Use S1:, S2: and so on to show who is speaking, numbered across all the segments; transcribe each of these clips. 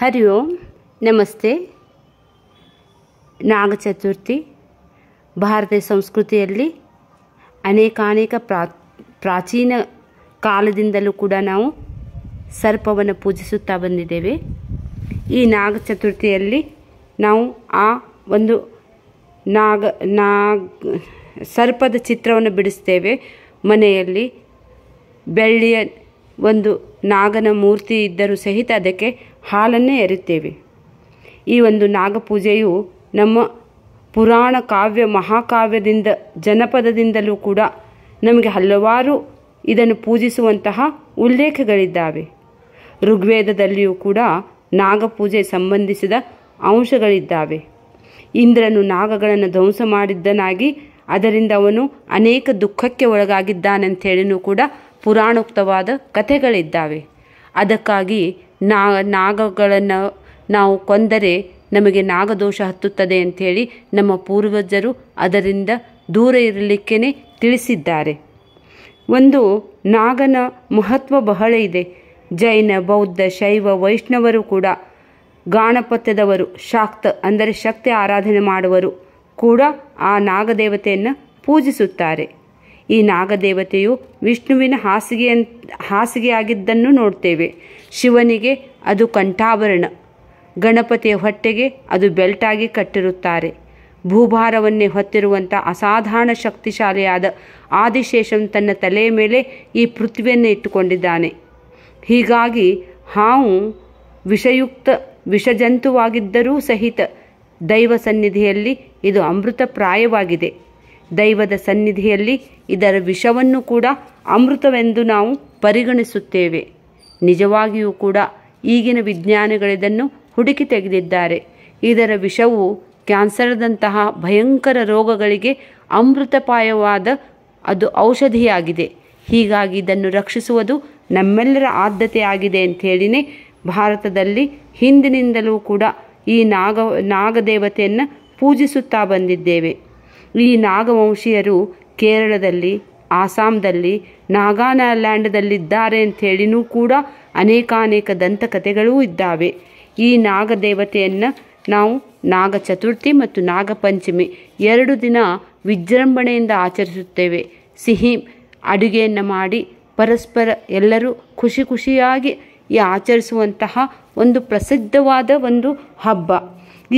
S1: ಹರಿ ಓಂ ನಮಸ್ತೆ ನಾಗ ಚತುರ್ಥಿ ಭಾರತೀಯ ಸಂಸ್ಕೃತಿಯಲ್ಲಿ ಅನೇಕಾನೇಕ ಪ್ರಾ ಪ್ರಾಚೀನ ಕಾಲದಿಂದಲೂ ಕೂಡ ನಾವು ಸರ್ಪವನ್ನು ಪೂಜಿಸುತ್ತಾ ಬಂದಿದ್ದೇವೆ ಈ ನಾಗ ಚತುರ್ಥಿಯಲ್ಲಿ ನಾವು ಆ ಒಂದು ನಾಗ ನಾಗ ಸರ್ಪದ ಚಿತ್ರವನ್ನು ಬಿಡಿಸ್ತೇವೆ ಮನೆಯಲ್ಲಿ ಬೆಳ್ಳಿಯ ಒಂದು ನಾಗನ ಮೂರ್ತಿ ಇದ್ದರೂ ಸಹಿತ ಅದಕ್ಕೆ ಹಾಲನ್ನೇ ಎರುತ್ತೇವೆ ಈ ಒಂದು ನಾಗಪೂಜೆಯು ನಮ್ಮ ಪುರಾಣ ಕಾವ್ಯ ಮಹಾಕಾವ್ಯದಿಂದ ಜನಪದದಿಂದಲೂ ಕೂಡ ನಮಗೆ ಹಲವಾರು ಇದನ್ನು ಪೂಜಿಸುವಂತಹ ಉಲ್ಲೇಖಗಳಿದ್ದಾವೆ ಋಗ್ವೇದದಲ್ಲಿಯೂ ಕೂಡ ನಾಗಪೂಜೆ ಸಂಬಂಧಿಸಿದ ಅಂಶಗಳಿದ್ದಾವೆ ಇಂದ್ರನು ನಾಗಗಳನ್ನು ಧ್ವಂಸ ಮಾಡಿದ್ದನಾಗಿ ಅದರಿಂದ ಅವನು ಅನೇಕ ದುಃಖಕ್ಕೆ ಒಳಗಾಗಿದ್ದಾನಂಥೇಳಿನೂ ಕೂಡ ಪುರಾಣೋಕ್ತವಾದ ಕಥೆಗಳಿದ್ದಾವೆ ಅದಕ್ಕಾಗಿ ನಾ ನಾಗಗಳನ್ನು ನಾವು ಕೊಂದರೆ ನಮಗೆ ನಾಗದೋಷ ಹತ್ತುತ್ತದೆ ಅಂಥೇಳಿ ನಮ್ಮ ಪೂರ್ವಜರು ಅದರಿಂದ ದೂರ ಇರಲಿಕ್ಕೇ ತಿಳಿಸಿದ್ದಾರೆ ಒಂದು ನಾಗನ ಮಹತ್ವ ಬಹಳ ಇದೆ ಜೈನ ಬೌದ್ಧ ಶೈವ ವೈಷ್ಣವರು ಕೂಡ ಗಾಣಪತ್ಯದವರು ಶಾಕ್ತ ಅಂದರೆ ಶಕ್ತಿ ಆರಾಧನೆ ಮಾಡುವರು ಕೂಡ ಆ ನಾಗದೇವತೆಯನ್ನು ಪೂಜಿಸುತ್ತಾರೆ ಈ ನಾಗದೇವತೆಯು ವಿಷ್ಣುವಿನ ಹಾಸಿಗೆಯ ಹಾಸಿಗೆಯಾಗಿದ್ದನ್ನು ನೋಡ್ತೇವೆ ಶಿವನಿಗೆ ಅದು ಕಂಠಾಭರಣ ಗಣಪತಿಯ ಹೊಟ್ಟೆಗೆ ಅದು ಬೆಲ್ಟಾಗಿ ಕಟ್ಟಿರುತ್ತಾರೆ ಭೂಭಾರವನ್ನೇ ಹೊತ್ತಿರುವಂಥ ಅಸಾಧಾರಣ ಶಕ್ತಿಶಾಲಿಯಾದ ಆದಿಶೇಷನ್ ತನ್ನ ತಲೆಯ ಮೇಲೆ ಈ ಪೃಥ್ವಿಯನ್ನು ಇಟ್ಟುಕೊಂಡಿದ್ದಾನೆ ಹೀಗಾಗಿ ಹಾವು ವಿಷಯುಕ್ತ ವಿಷಜಂತುವಾಗಿದ್ದರೂ ಸಹಿತ ದೈವ ಸನ್ನಿಧಿಯಲ್ಲಿ ಇದು ಅಮೃತ ಪ್ರಾಯವಾಗಿದೆ ದೈವದ ಸನ್ನಿಧಿಯಲ್ಲಿ ಇದರ ವಿಷವನ್ನು ಕೂಡ ಅಮೃತವೆಂದು ನಾವು ಪರಿಗಣಿಸುತ್ತೇವೆ ನಿಜವಾಗಿಯೂ ಕೂಡ ಈಗಿನ ವಿಜ್ಞಾನಿಗಳಿದನ್ನು ಹುಡುಕಿ ತೆಗೆದಿದ್ದಾರೆ ಇದರ ವಿಷವು ಕ್ಯಾನ್ಸರ್ದಂತಹ ಭಯಂಕರ ರೋಗಗಳಿಗೆ ಅಮೃತಪಾಯವಾದ ಅದು ಔಷಧಿಯಾಗಿದೆ ಹೀಗಾಗಿ ಇದನ್ನು ರಕ್ಷಿಸುವುದು ನಮ್ಮೆಲ್ಲರ ಆದ್ಯತೆಯಾಗಿದೆ ಅಂಥೇಳಿನೇ ಭಾರತದಲ್ಲಿ ಹಿಂದಿನಿಂದಲೂ ಕೂಡ ಈ ನಾಗ ನಾಗದೇವತೆಯನ್ನು ಪೂಜಿಸುತ್ತಾ ಬಂದಿದ್ದೇವೆ ಈ ನಾಗವಂಶೀಯರು ಕೇರಳದಲ್ಲಿ ಆಸಾಮ್ದಲ್ಲಿ ನಾಗಾನಾಲ್ಯಾಂಡದಲ್ಲಿದ್ದಾರೆ ಅಂಥೇಳಿನೂ ಕೂಡ ಅನೇಕಾನೇಕ ದಂತಕಥೆಗಳೂ ಇದ್ದಾವೆ ಈ ನಾಗದೇವತೆಯನ್ನು ನಾವು ನಾಗ ಚತುರ್ಥಿ ಮತ್ತು ನಾಗಪಂಚಮಿ ಎರಡು ದಿನ ವಿಜೃಂಭಣೆಯಿಂದ ಆಚರಿಸುತ್ತೇವೆ ಸಿಹಿ ಅಡುಗೆಯನ್ನು ಮಾಡಿ ಪರಸ್ಪರ ಎಲ್ಲರೂ ಖುಷಿ ಖುಷಿಯಾಗಿ ಈ ಆಚರಿಸುವಂತಹ ಒಂದು ಪ್ರಸಿದ್ಧವಾದ ಒಂದು ಹಬ್ಬ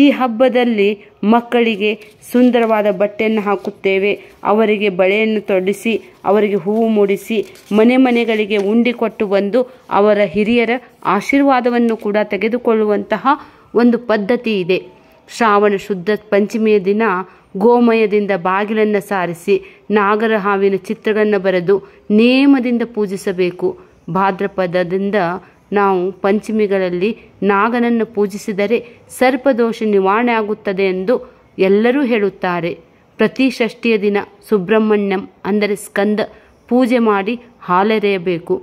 S1: ಈ ಹಬ್ಬದಲ್ಲಿ ಮಕ್ಕಳಿಗೆ ಸುಂದರವಾದ ಬಟ್ಟೆಯನ್ನು ಹಾಕುತ್ತೇವೆ ಅವರಿಗೆ ಬಳೆಯನ್ನು ತೊಡಿಸಿ ಅವರಿಗೆ ಹೂವು ಮೂಡಿಸಿ ಮನೆ ಮನೆಗಳಿಗೆ ಉಂಡಿ ಕೊಟ್ಟು ಬಂದು ಅವರ ಹಿರಿಯರ ಆಶೀರ್ವಾದವನ್ನು ಕೂಡ ತೆಗೆದುಕೊಳ್ಳುವಂತಹ ಒಂದು ಪದ್ಧತಿ ಇದೆ ಶ್ರಾವಣ ಶುದ್ಧ ಪಂಚಮಿಯ ದಿನ ಗೋಮಯದಿಂದ ಬಾಗಿಲನ್ನು ಸಾರಿಸಿ ನಾಗರ ಹಾವಿನ ಚಿತ್ರಗಳನ್ನು ಬರೆದು ನೇಮದಿಂದ ಪೂಜಿಸಬೇಕು ಭಾದ್ರಪದದಿಂದ ನಾವು ಪಂಚಮಿಗಳಲ್ಲಿ ನಾಗನನ್ನು ಪೂಜಿಸಿದರೆ ಸರ್ಪದೋಷ ನಿವಾರಣೆ ಆಗುತ್ತದೆ ಎಂದು ಎಲ್ಲರೂ ಹೇಳುತ್ತಾರೆ ಪ್ರತಿ ಷಷ್ಠಿಯ ದಿನ ಸುಬ್ರಹ್ಮಣ್ಯಂ ಅಂದರೆ ಸ್ಕಂದ ಪೂಜೆ ಮಾಡಿ ಹಾಲೆರೆಯಬೇಕು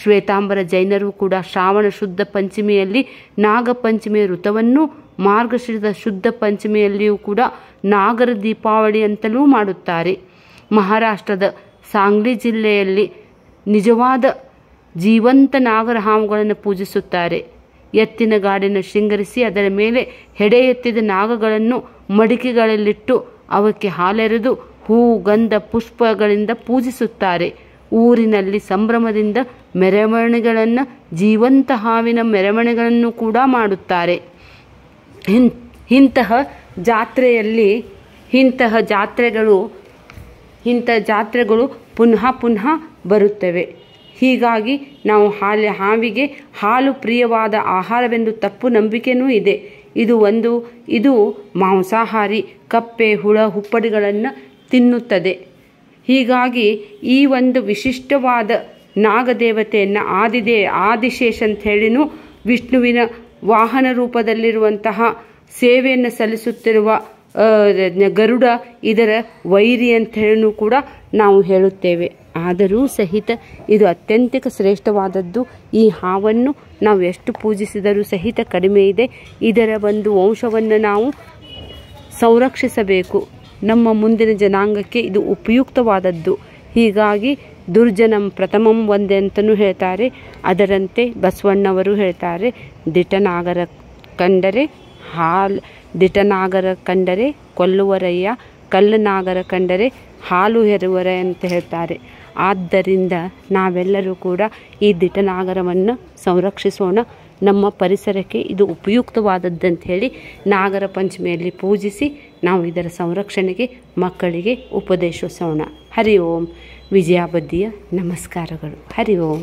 S1: ಶ್ವೇತಾಂಬರ ಜೈನರು ಕೂಡ ಶ್ರಾವಣ ಶುದ್ಧ ಪಂಚಮಿಯಲ್ಲಿ ನಾಗಪಂಚಮಿಯ ಋತವನ್ನು ಮಾರ್ಗಶಿರದ ಶುದ್ಧ ಪಂಚಮಿಯಲ್ಲಿಯೂ ಕೂಡ ನಾಗರ ದೀಪಾವಳಿ ಅಂತಲೂ ಮಾಡುತ್ತಾರೆ ಮಹಾರಾಷ್ಟ್ರದ ಸಾಂಗ್ಲಿ ಜಿಲ್ಲೆಯಲ್ಲಿ ನಿಜವಾದ ಜೀವಂತ ಹಾವುಗಳನ್ನು ಪೂಜಿಸುತ್ತಾರೆ ಎತ್ತಿನ ಗಾಡಿನ ಶೃಂಗರಿಸಿ ಅದರ ಮೇಲೆ ಹೆಡೆ ಎತ್ತಿದ ನಾಗಗಳನ್ನು ಮಡಿಕೆಗಳಲ್ಲಿಟ್ಟು ಅವಕ್ಕೆ ಹಾಲೆರೆದು ಹೂ ಗಂಧ ಪುಷ್ಪಗಳಿಂದ ಪೂಜಿಸುತ್ತಾರೆ ಊರಿನಲ್ಲಿ ಸಂಭ್ರಮದಿಂದ ಮೆರವಣಿಗೆಗಳನ್ನು ಜೀವಂತ ಹಾವಿನ ಮೆರವಣಿಗೆಗಳನ್ನು ಕೂಡ ಮಾಡುತ್ತಾರೆ ಇಂತಹ ಜಾತ್ರೆಯಲ್ಲಿ ಇಂತಹ ಜಾತ್ರೆಗಳು ಇಂಥ ಜಾತ್ರೆಗಳು ಪುನಃ ಪುನಃ ಬರುತ್ತವೆ ಹೀಗಾಗಿ ನಾವು ಹಾಲು ಹಾವಿಗೆ ಹಾಲು ಪ್ರಿಯವಾದ ಆಹಾರವೆಂದು ತಪ್ಪು ನಂಬಿಕೆನೂ ಇದೆ ಇದು ಒಂದು ಇದು ಮಾಂಸಾಹಾರಿ ಕಪ್ಪೆ ಹುಳ ಹುಪ್ಪಡಿಗಳನ್ನು ತಿನ್ನುತ್ತದೆ ಹೀಗಾಗಿ ಈ ಒಂದು ವಿಶಿಷ್ಟವಾದ ನಾಗದೇವತೆಯನ್ನು ಆದಿದೆ ಆದಿಶೇಷ ಅಂತ ಹೇಳಿನೂ ವಿಷ್ಣುವಿನ ವಾಹನ ರೂಪದಲ್ಲಿರುವಂತಹ ಸೇವೆಯನ್ನು ಸಲ್ಲಿಸುತ್ತಿರುವ ಗರುಡ ಇದರ ವೈರಿ ಅಂತ ಹೇಳಿನೂ ಕೂಡ ನಾವು ಹೇಳುತ್ತೇವೆ ಆದರೂ ಸಹಿತ ಇದು ಅತ್ಯಂತಿಕ ಶ್ರೇಷ್ಠವಾದದ್ದು ಈ ಹಾವನ್ನು ನಾವು ಎಷ್ಟು ಪೂಜಿಸಿದರೂ ಸಹಿತ ಕಡಿಮೆ ಇದೆ ಇದರ ಒಂದು ವಂಶವನ್ನು ನಾವು ಸಂರಕ್ಷಿಸಬೇಕು ನಮ್ಮ ಮುಂದಿನ ಜನಾಂಗಕ್ಕೆ ಇದು ಉಪಯುಕ್ತವಾದದ್ದು ಹೀಗಾಗಿ ದುರ್ಜನಂ ಪ್ರಥಮಂ ಒಂದೆ ಅಂತಲೂ ಹೇಳ್ತಾರೆ ಅದರಂತೆ ಬಸವಣ್ಣವರು ಹೇಳ್ತಾರೆ ದಿಟನಾಗರ ಕಂಡರೆ ಹಾಲು ದಿಟನಾಗರ ಕಂಡರೆ ಕೊಲ್ಲುವರಯ್ಯ ಕಲ್ಲನಾಗರ ಕಂಡರೆ ಹಾಲು ಹೆರುವರೆ ಅಂತ ಹೇಳ್ತಾರೆ ಆದ್ದರಿಂದ ನಾವೆಲ್ಲರೂ ಕೂಡ ಈ ನಾಗರವನ್ನು ಸಂರಕ್ಷಿಸೋಣ ನಮ್ಮ ಪರಿಸರಕ್ಕೆ ಇದು ಉಪಯುಕ್ತವಾದದ್ದು ಹೇಳಿ ನಾಗರ ಪಂಚಮಿಯಲ್ಲಿ ಪೂಜಿಸಿ ನಾವು ಇದರ ಸಂರಕ್ಷಣೆಗೆ ಮಕ್ಕಳಿಗೆ ಉಪದೇಶಿಸೋಣ ಹರಿ ಓಂ ವಿಜಯಾಬದ್ಧಿಯ ನಮಸ್ಕಾರಗಳು ಹರಿ ಓಂ